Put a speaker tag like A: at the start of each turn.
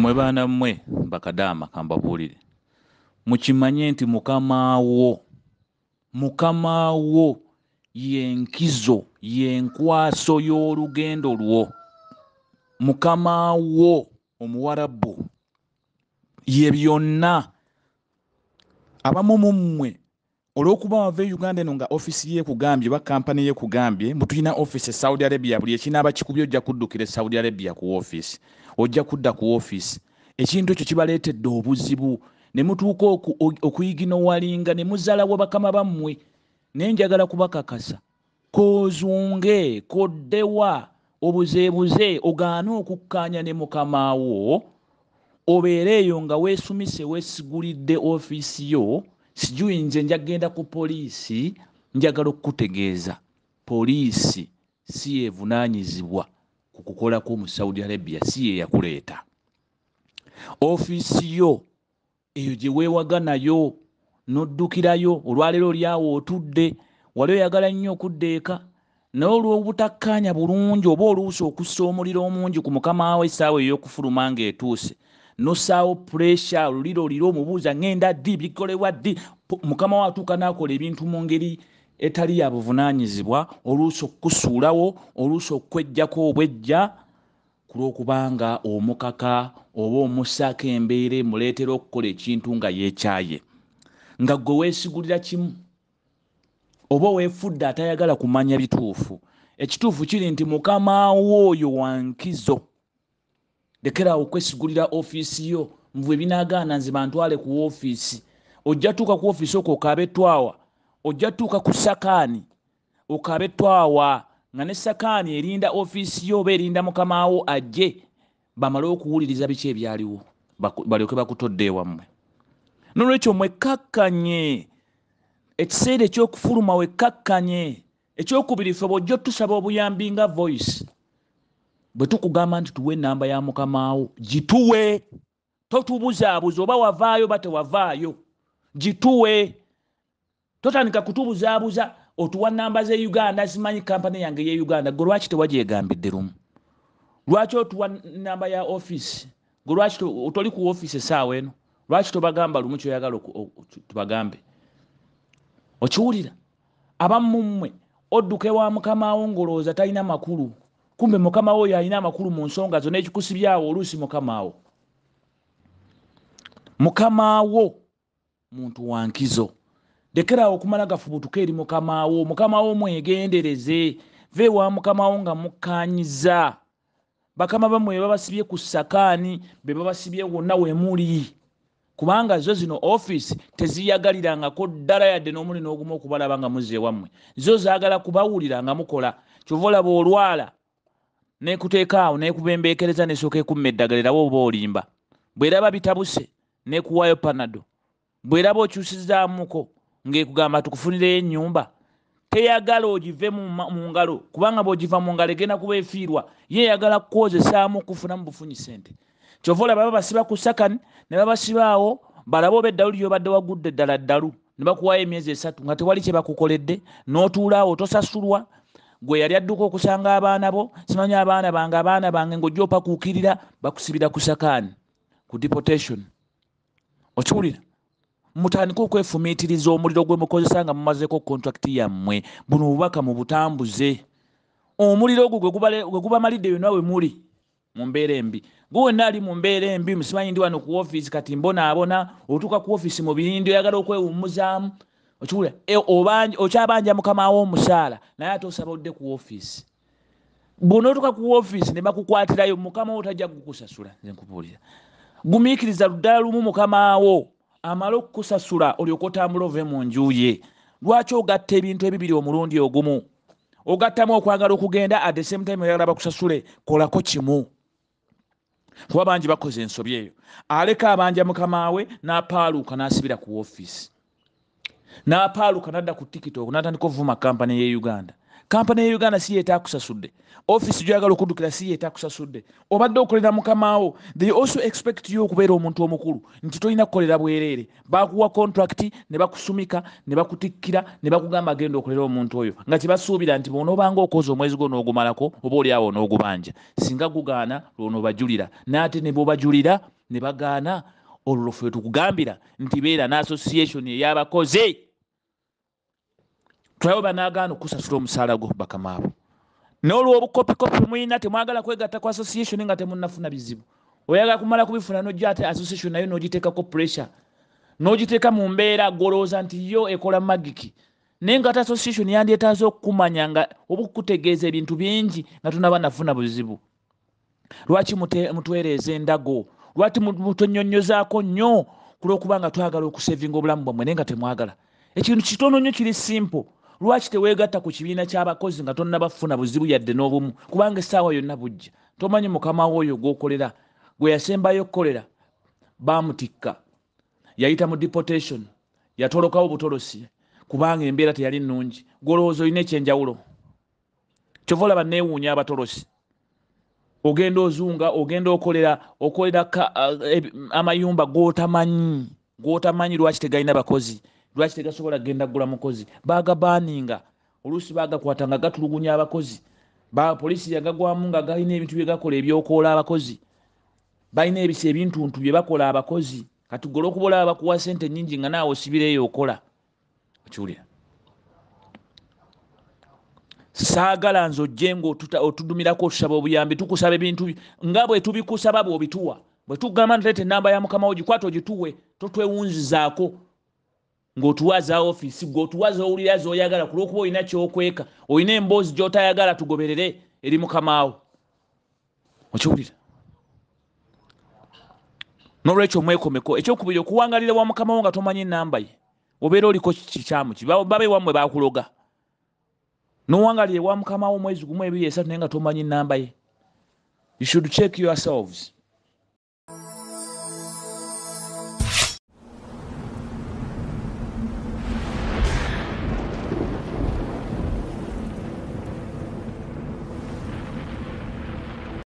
A: mwe baana mmwe bakadaama kambabuulire mukimanye nti mukamaawo mukamaawo yenkizo yenkwaso y'olugendo lwo mukamaawo omuwarabu ye byonna abamu mummwe olw'okuba wava e uganda eno nga ofisi yeekugambye oba kampani yeekugambye mutulina ofisi e saudi arabia buli ekinaaba kikubyojja kuddukira e saudi arabia ku ofisi ojja kudda ku ofiisi ekintu ekyo kibaleetedde obuzibu ne mutuuka okuyigina owalinga ne muzaalawo bakama bammwe naye njagala kubakakasa koozunge koddewa obuzeebuze ogaane okukkaanya ne mukamaawo obeere eyo nga weesumise weesigulidde ofiisi yo sijuyinze njagenda ku poliisi njagala okukutegeeza poliisi si evunaanyizibwa ku kukolako mu saudi arabia si ye yakuleeta ofiisi yo eyo gye weewaga nayo n'oddukirayo olwaleero lyawo otudde wali oyagala nnyo okudda eka naye olw'obutakkaanya bulungi oba oluusi okussa omuliro omungi ku mukama wo essaawa ey'okufuluma ng'etuuse nosaawo puresha oluliro oliro omubuuza ŋenda ddi bikolebwa ddi mukama wo atuuka naakola ebintu mu ngeri etali ya buvunaanyizibwa oluusi okkusuulawo oluusi okkwejjako obwejja ku lwokubanga omukaka oba omusaako embeera emuleetera okukola ekintu nga yeekyaye nga ggwe weesigulira kimu oba weefudde atayagala kumanya bituufu ekituufu kiri nti mukama wo oyo wankizo lekerawo okwesigulira ofiisi yo nvu ebinaagaana nze bantwale ku woofiisi ojja tuuka ku ofiisi okwo okaabe twawa ojja tuuka ku sakaani okaabe twawa nga ne sakaani erinda ofiisi yo oba erinda mukamawo ajje bamale okuwuliriza biki ebyaliwo balyoke bakutodde ewammwe nolwekyo mwekakkanye ekiseera ekyokufuluma wekakkanye ekyokubiri fe bwojja otusaba obuyambi nga voice bwe tukugamba nti tuwe enamba ya mukamawo gituwe totubuzaabuza oba wavaayo batewavaayo gituwe totandika kutubuzaabuza otuwa namba ze uganda zimanyi kampani yange ye uganda ge lwaki tewagyegambidde rumu lwaki otuwa namba ya offisi ge lwaki toli ku offisi esaawa eno lwaki tobagamba lumu kyoyagala tubagambe okiwulira abamu mmwe odduka wa mukamawo ngaolowooza talina makulu kumbe mukamawo oyo alina amakulu mu nsonga zo n'ekikusibyawo oluusi mukamawo mukamawo muntu wankizo lekeraawo okumala gafubutuka eri mukamawo mukamawo mwegendereze veewa mukamawo nga mukanyiza bakama bamwe babasibye ku sakaani be babasibye wonna wemuli kubanga zo zino offisi teziyagalirangako ddala yadde n'omuli n'ogumu okubalaba nga muzze wammwe zo zaagala kubawulira nga mukola kyova olaba olwala nekuteeka awo nekubembeekereza nesooka ekumma eddagala erawo oba olimba bweraba bitabuse nekuwaayo panado bweraba okyusizaamuko ngekugamba tukufunireyo enyumba teyagala ogive mu ngalo kubanga bwogiva mu ngalo egenda kuba efiirwa yeyagala kukozesaamu okufunamu bufunyi sente kyova olaba babasiba ku sakan ne babasibaawo balabe oba eddalu lyobadde wagudde ddala ddalu ne bakuwaayo emyezi esatu nga tewali kye bakukoledde n'otuulaawo tosasulwa gwe yali adduka okusanga abaana bo simanyi abaana bange abaana bange ngaojja opakuukirira bakusibira ku sakaani ku deportation okiwulira mutandike okwefumiitiriza omuliro gwe mukozesa nga mumazeeko kontrakiti yammwe buno obubaka mu butambuze omuliro ogwo gwe gubamalidde yonna we muli mu mbeera embi gwe wenna ali mu mbeera embi musimanyi ndi wano ku offisi kati mbonaabona otuuka ku offisi mu birindi oyagala okwewummuzaamu okiwula e, okyabanja mukamawo omusaala naye ate osaba odde ku offisi bwonootuka ku offisi ne bakukwatirayo mukamawo tajja gukusasula nze nkubuulira gumiikiriza luddala lumu mukamawo amale okukusasula olyoka otambula ove mu nju ye lwaki ogatta ebintu ebibiri omulundi ogumu ogattamu okwagala okugenda athe same time oyagala bakusasule kolako kimu kuba bangi bakoze ensobi eyo aleka abanja mukamawe napaaluuka nasibira ku offisi napaaluuka nadda ku tikitok natandika ovuma kampany yeuganda kampani yeuganda si yetakusasudde ofisi gyoyagala okudukira si yetakusasudde obadde okolera mukamawo they also expect you okubeera omuntu omukulu nti tolina kukolera bwereere bakuwa contract ne bakusumika ne bakutikkira ne bakugamba agenda okolera omuntu oyo nga kyebasuubira nti bwonaobanga okoza omwezi gwo n'ogumalako oba oli awo n'ogubanja singa gugaana lwonoobajulira naate ne bobajulira ne bagaana olulofu lwetukugambira nti beera n'association ey'abakozi tulabeba nagana okusasula omusala gwo bakamaabo nolwobukopikopi mwina temwagala kwegatta ku association nga temunafuna bizibu oyagala kumala kubifuna noja ate association nayo nogiteekako puresure nogiteeka mu mbeera golooza nti yo ekola magiki naye nga ate association yandyetaaza okukumanya nga obukutegeeza ebintu bingi nga tonaba nafuna buzibu lwaki mutwereeza endago lwaki mutonyonyozaako nnyo ku lwokuba nga twagala okusevinga obulamu bwammwe naye nga temwagala ekintu kitono nnyo kiri simple lwaki teweegatta ku kibiina kyabakozi nga tonna bafuna buzibu yadde n'obumu kubanga essaawa yonna bujja tomanyi mukamawo oyo gwokolera gwe yasembayo okukolera bamutikka yayita mu deportation yatolokawo butolosi kubanga embeera teyali nungi golowooza olina ekyenjawulo kyova olaba neewuunya abatolosi ogenda ozunga ogenda okolera okolera eh, amayumba gotamanyi gotamanyi lwaki tegalina bakozi lwaki tegasobola genda gula mukozi bagabaninga oluusi bagakwatanga gatulugunya abakozi bapolisi yagagwamu nga galina ebintu byegakola ebyokoola abakozi balina ebisa ebintuntu byebakola abakozi kati gola okubola abakuwa sente nyingi nga naawe osibira eyo okola okiwulira saagala nze ojje ngaotudumirako otusaba obuyambi tukusaba ebintu nga bwe tubikusaba bwobituwa bwe tugamba ntleeta enamba ya mukama wo gikwata ogituwe totwewunzizaako ngaotuwaza ofiisi gweotuwaza owulira zoyagala kulwokuba olina kyokweka olina emboozi gyotayagala tugoberere eri mukamaawo okiwulira nolwekyo mwekomeko ekyokubiri okuwangalira wa mukamawo nga tomanye enamba ye obeera oliko kikyamu kibaba ewammwe bakuloga nowangalire wa mukamawo omwezi gumu ebiri esatu naye nga tomanye enamba ye you should check yourselves